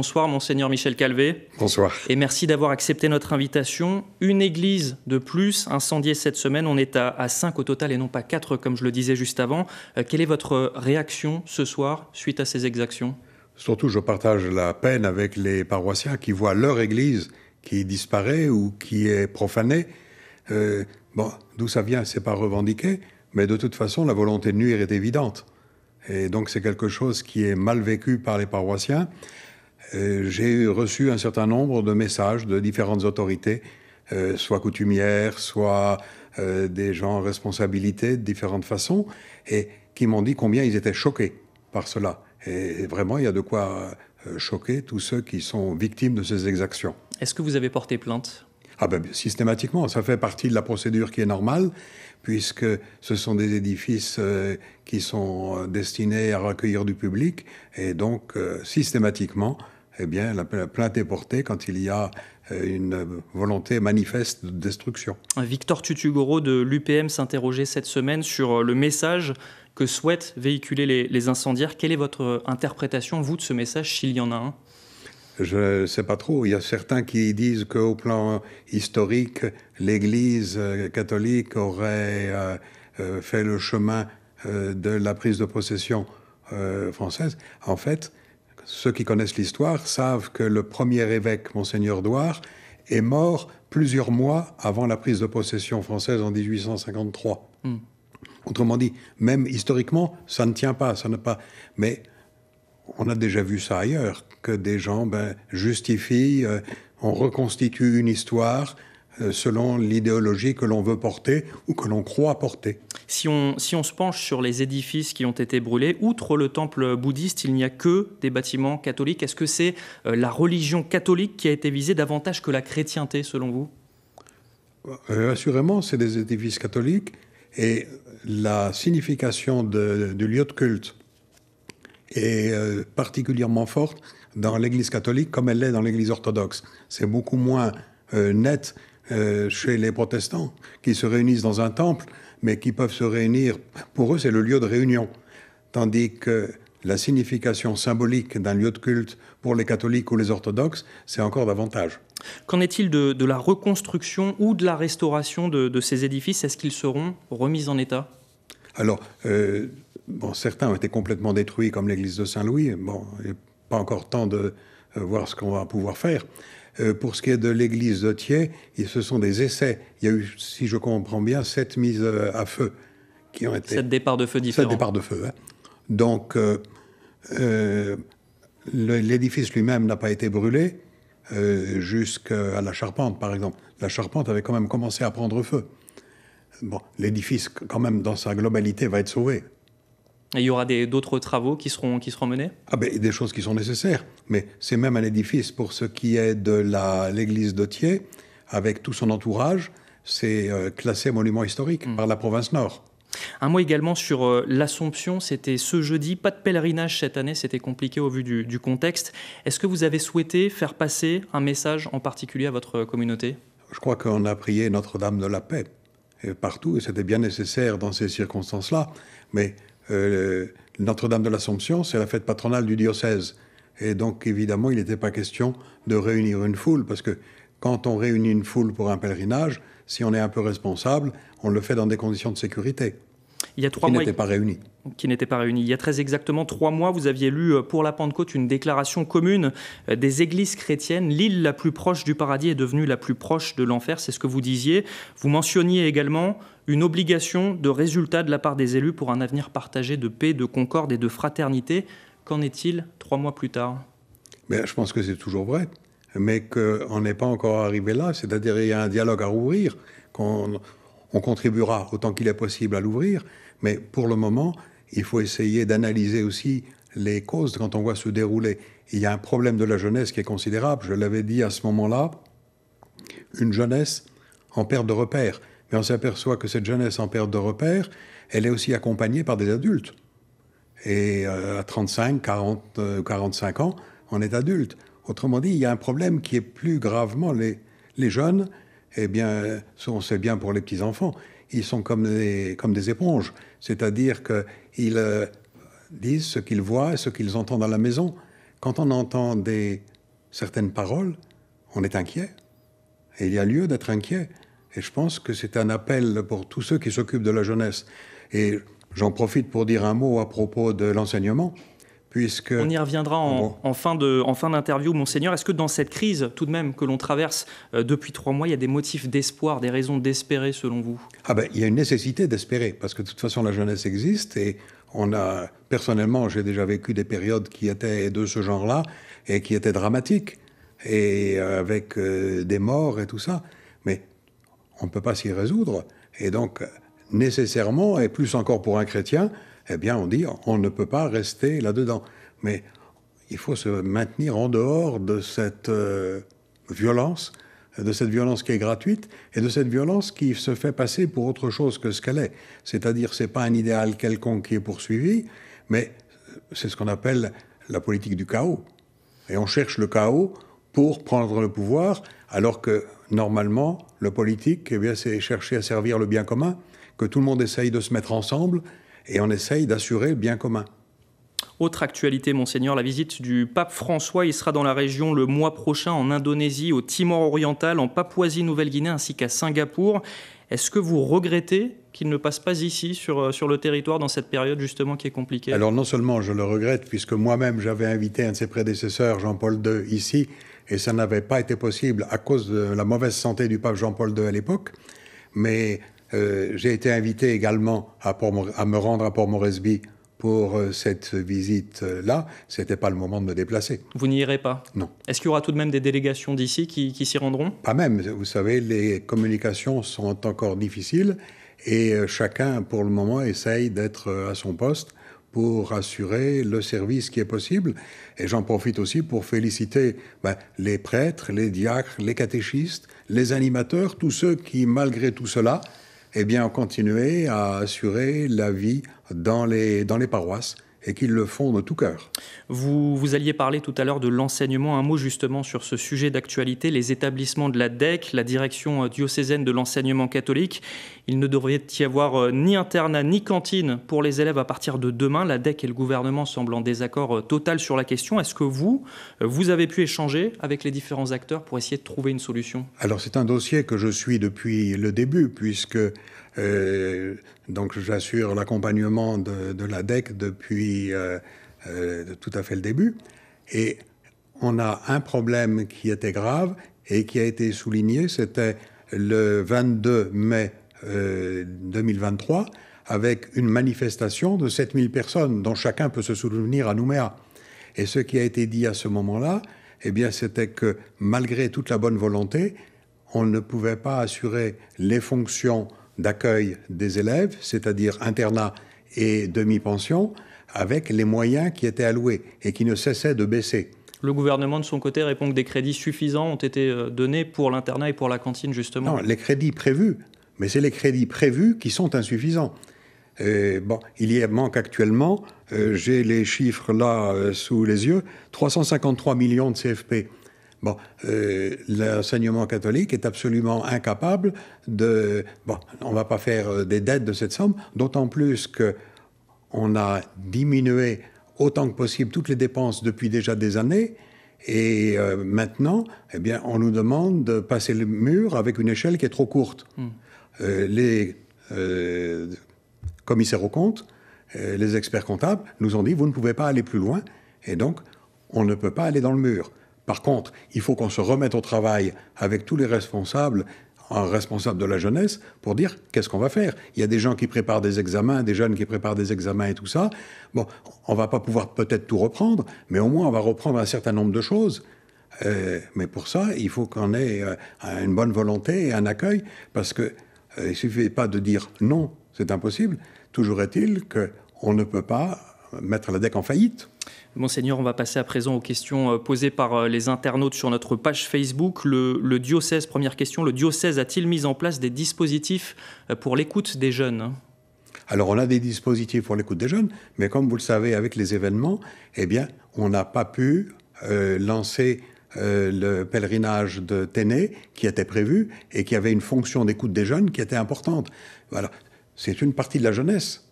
Bonsoir, monseigneur Michel Calvé. Bonsoir. Et merci d'avoir accepté notre invitation. Une église de plus incendiée cette semaine. On est à, cinq au total et non pas quatre comme je le disais juste avant. Euh, quelle est votre réaction ce soir suite à ces exactions Surtout, je partage la peine avec les paroissiens qui voient leur église qui disparaît ou qui est profanée. Euh, bon, d'où ça vient, c'est pas revendiqué, mais de toute façon, la volonté de nuire est évidente. Et donc, c'est quelque chose qui est mal vécu par les paroissiens. Euh, j'ai reçu un certain nombre de messages de différentes autorités, euh, soit coutumières, soit euh, des gens en responsabilité de différentes façons, et qui m'ont dit combien ils étaient choqués par cela. Et vraiment, il y a de quoi choquer tous ceux qui sont victimes de ces exactions. Est-ce que vous avez porté plainte ah ben, systématiquement, ça fait partie de la procédure qui est normale, puisque ce sont des édifices euh, qui sont euh, destinés à recueillir du public, et donc euh, systématiquement, eh bien, la plainte est portée quand il y a une volonté manifeste de destruction. Victor Tutugoro de l'UPM s'interrogeait cette semaine sur le message que souhaitent véhiculer les incendiaires. Quelle est votre interprétation, vous, de ce message, s'il y en a un je ne sais pas trop. Il y a certains qui disent qu'au plan historique, l'Église euh, catholique aurait euh, euh, fait le chemin de la prise de possession française. En fait, ceux qui connaissent l'histoire savent que le premier évêque, monseigneur Douard, est mort plusieurs mois avant la prise de possession française en 1853. Hmm. Autrement dit, même historiquement, ça ne tient pas, ça pas. Mais on a déjà vu ça ailleurs, que des gens ben, justifient, euh, on reconstitue une histoire euh, selon l'idéologie que l'on veut porter ou que l'on croit porter. Si on, se penche sur les édifices qui ont été brûlés, outre le temple bouddhiste, il n'y a que des bâtiments catholiques. Est-ce que c'est euh, la religion catholique qui a été visée davantage que la chrétienté, selon vous Assurément, c'est des édifices catholiques. Et la signification du lieu de culte est euh, particulièrement forte dans l'Église catholique comme elle l'est dans l'Église orthodoxe. C'est beaucoup moins euh, net euh, chez les protestants qui se réunissent dans un temple, mais qui peuvent se réunir. Pour eux, c'est le lieu de réunion. Tandis que la signification symbolique d'un lieu de culte pour les catholiques ou les orthodoxes, c'est encore davantage. Qu'en est-il de, la reconstruction ou de la restauration de ces édifices Est-ce qu'ils seront remis en état alors, euh, certains ont été complètement détruits, comme l'église de Saint-Louis. Bon, il pas encore temps de euh, voir ce qu'on va pouvoir faire. Euh, pour ce qui est de l'église de Thiers, ce sont des essais. Il y a eu, si je comprends bien, sept mises à feu qui ont été. Sept départs de feu différents. Sept départs de feu. Hein. Donc, l'édifice lui-même n'a pas été brûlé jusqu'à la charpente, par exemple. La charpente avait quand même commencé à prendre feu l'édifice, quand même, dans sa globalité, va être sauvé. Et il y aura d'autres travaux qui seront, menés ah ben, Des choses qui sont nécessaires. Mais c'est même un édifice pour ce qui est de l'église de avec tout son entourage, c'est euh, classé monument historique hmm. par la province Nord. Un mot également sur euh, l'Assomption, c'était ce jeudi, pas de pèlerinage cette année, c'était compliqué au vu du contexte. Est-ce que vous avez souhaité faire passer un message en particulier à votre euh, communauté Je crois qu'on a prié Notre-Dame de la Paix. Euh, partout, et c'était bien nécessaire dans ces circonstances-là. Mais euh, Notre-Dame de l'Assomption, c'est la fête patronale du diocèse. Et donc, évidemment, il n'était pas question de réunir une foule, parce que quand on réunit une foule pour un pèlerinage, si on est un peu responsable, on le fait dans des conditions de sécurité. Il y a trois qui mois. Qui n'étaient pas réunis. Qui n'étaient pas réunis. Il y a très exactement trois mois, vous aviez lu euh, pour la Pentecôte une déclaration commune euh, des églises chrétiennes. L'île la plus proche du paradis est devenue la plus proche de l'enfer. C'est ce que vous disiez. Vous mentionniez également une obligation de résultat de la part des élus pour un avenir partagé de paix, de concorde et de fraternité. Qu'en est-il trois mois plus tard Mais ben, Je pense que c'est toujours vrai, mais qu'on n'est pas encore arrivé là. C'est-à-dire qu'il y a un dialogue à rouvrir, qu'on on contribuera autant qu'il est possible à l'ouvrir, mais pour le moment, il faut essayer d'analyser aussi les causes quand on voit se dérouler. Il y a un problème de la jeunesse qui est considérable. Je l'avais dit à ce moment-là, une jeunesse en perte de repères. Mais on s'aperçoit que cette jeunesse en perte de repères, elle est aussi accompagnée par des adultes. Et euh, à 35, 40, 45 ans, on est adulte. Autrement dit, il y a un problème qui est plus gravement les, les jeunes eh bien, on sait bien pour les petits-enfants, ils sont comme des, éponges. C'est-à-dire qu'ils euh, disent ce qu'ils voient et ce qu'ils entendent dans la maison. Quand on entend certaines paroles, on est inquiet. Et il y a lieu d'être inquiet. Et je pense que c'est un appel pour tous ceux qui s'occupent de la jeunesse. Et j'en profite pour dire un mot à propos de l'enseignement. On y reviendra en, fin de, fin d'interview, monseigneur. Est-ce que dans cette crise, tout de même, que l'on traverse euh, depuis trois mois, il y a des motifs d'espoir, des raisons d'espérer, selon vous Ah ben, il y a une nécessité d'espérer, parce que de toute façon, la jeunesse existe et on a, personnellement, j'ai déjà vécu des périodes qui étaient de ce genre-là et qui étaient dramatiques et euh, avec euh, des morts et tout ça. Mais on ne peut pas s'y résoudre. Et donc, nécessairement, et plus encore pour un chrétien, eh bien, on dit on ne peut pas rester là-dedans. Mais il faut se maintenir en dehors de cette euh, violence, de cette violence qui est gratuite et de cette violence qui se fait passer pour autre chose que ce qu'elle est. C'est-à-dire, c'est pas un idéal quelconque qui est poursuivi, mais c'est ce qu'on appelle la politique du chaos. Et on cherche le chaos pour prendre le pouvoir, alors que normalement, le politique, eh bien, c'est chercher à servir le bien commun, que tout le monde essaye de se mettre ensemble et on essaye d'assurer le bien commun. Autre actualité, monseigneur, la visite du pape François. Il sera dans la région le mois prochain en Indonésie, au Timor oriental, en Papouasie-Nouvelle-Guinée ainsi qu'à Singapour. Est-ce que vous regrettez qu'il ne passe pas ici, sur, euh, sur le territoire, dans cette période justement qui est compliquée Alors non seulement je le regrette, puisque moi-même j'avais invité un de ses prédécesseurs, Jean-Paul II, ici, et ça n'avait pas été possible à cause de la mauvaise santé du pape Jean-Paul II à l'époque, mais euh, j'ai été invité également à, me rendre à Port Moresby pour euh, cette visite-là. Ce n'était pas le moment de me déplacer. Vous n'y irez pas Non. Est-ce qu'il y aura tout de même des délégations d'ici qui, s'y rendront Pas même. Vous savez, les communications sont encore difficiles et euh, chacun, pour le moment, essaye d'être à son poste pour assurer le service qui est possible. Et j'en profite aussi pour féliciter ben, les prêtres, les diacres, les catéchistes, les animateurs, tous ceux qui, malgré tout cela, eh bien, continuer à assurer la vie dans les, dans les paroisses et qu'ils le font de tout cœur. Vous, vous alliez parler tout à l'heure de l'enseignement. Un mot justement sur ce sujet d'actualité, les établissements de la DEC, la direction euh, diocésaine de l'enseignement catholique. Il ne devrait y avoir euh, ni internat ni cantine pour les élèves à partir de demain. La DEC et le gouvernement semblent en désaccord euh, total sur la question. Est-ce que vous, vous avez pu échanger avec les différents acteurs pour essayer de trouver une solution Alors c'est un dossier que je suis depuis le début, puisque euh, donc j'assure l'accompagnement de, de, la DEC depuis euh, euh, tout à fait le début. Et on a un problème qui était grave et qui a été souligné, c'était le 22 mai 2023, avec une manifestation de 7000 personnes dont chacun peut se souvenir à Nouméa. Et ce qui a été dit à ce moment-là, eh bien, c'était que malgré toute la bonne volonté, on ne pouvait pas assurer les fonctions d'accueil des élèves, c'est-à-dire internat et demi-pension, avec les moyens qui étaient alloués et qui ne cessaient de baisser. Le gouvernement, de son côté, répond que des crédits suffisants ont été euh, donnés pour l'internat et pour la cantine, justement. Non, les crédits prévus, mais c'est les crédits prévus qui sont insuffisants. Euh, bon, il y manque actuellement, euh, j'ai les chiffres là sous les yeux, 353 millions de CFP. Bon, euh, l'enseignement catholique est absolument incapable de... Bon, on ne va pas faire euh, des dettes de cette somme, d'autant plus que on a diminué autant que possible toutes les dépenses depuis déjà des années. Et euh, maintenant, eh bien, on nous demande de passer le mur avec une échelle qui est trop courte. Hmm. les commissaires aux comptes, les experts comptables nous ont dit, vous ne pouvez pas aller plus loin, et donc on ne peut pas aller dans le mur. Par contre, il faut qu'on se remette au travail avec tous les responsables un responsable de la jeunesse pour dire qu'est-ce qu'on va faire. Il y a des gens qui préparent des examens, des jeunes qui préparent des examens et tout ça. Bon, on va pas pouvoir peut-être tout reprendre, mais au moins on va reprendre un certain nombre de choses. Euh, mais pour ça, il faut qu'on ait euh, une bonne volonté et un accueil, parce que euh, il suffit pas de dire non, c'est impossible. Toujours est-il qu'on ne peut pas mettre la DEC en faillite. Monseigneur, on va passer à présent aux questions euh, posées par euh, les internautes sur notre page Facebook. Le, diocèse, première question, le diocèse a-t-il mis en place des dispositifs euh, pour l'écoute des jeunes alors, on a des dispositifs pour l'écoute des jeunes, mais comme vous le savez, avec les événements, eh bien, on n'a pas pu lancer le pèlerinage de Téné qui était prévu et qui avait une fonction d'écoute des jeunes qui était importante. Voilà. C'est une partie de la jeunesse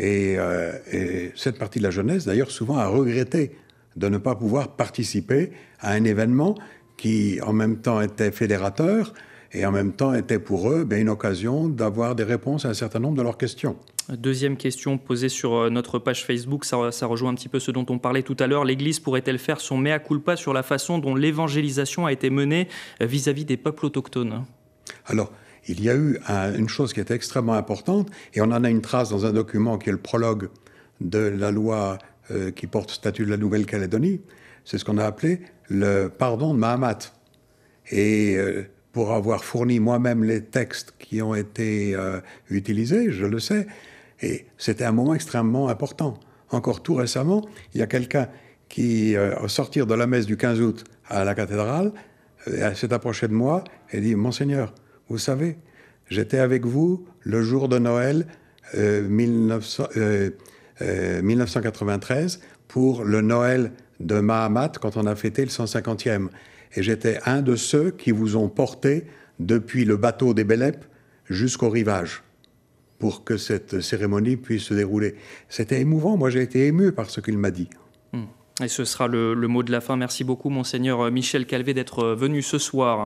euh, et, cette partie de la jeunesse, d'ailleurs, souvent a regretté de ne pas pouvoir participer à un événement qui, en même temps, était fédérateur et en même temps était pour eux ben, une occasion d'avoir des réponses à un certain nombre de leurs questions. Deuxième question posée sur euh, notre page Facebook, ça, rejoint un petit peu ce dont on parlait tout à l'heure. L'Église pourrait-elle faire son mea culpa sur la façon dont l'évangélisation a été menée euh, vis-à-vis -vis des peuples autochtones Alors, il y a eu une chose qui était extrêmement importante, et on en a une trace dans un document qui est le prologue de la loi euh, qui porte statut de la Nouvelle-Calédonie, c'est ce qu'on a appelé le pardon de Mahamat. Et euh, pour avoir fourni moi-même les textes qui ont été euh, utilisés, je le sais, et c'était un moment extrêmement important. Encore tout récemment, il y a quelqu'un qui, au sortir de la messe du 15 août à la cathédrale, s'est approché de moi et dit, Monseigneur, vous savez, j'étais avec vous le jour de Noël 1993 euh, euh, euh, pour le Noël de Mahamat quand on a fêté le 150e. Et j'étais un de ceux qui vous ont porté depuis le bateau des Bélep jusqu'au rivage pour que cette cérémonie puisse se dérouler. C'était émouvant, moi j'ai été ému par ce qu'il m'a dit. Hmm. Et ce sera le, le, mot de la fin. Merci beaucoup, monseigneur Michel Calvé, d'être venu ce soir.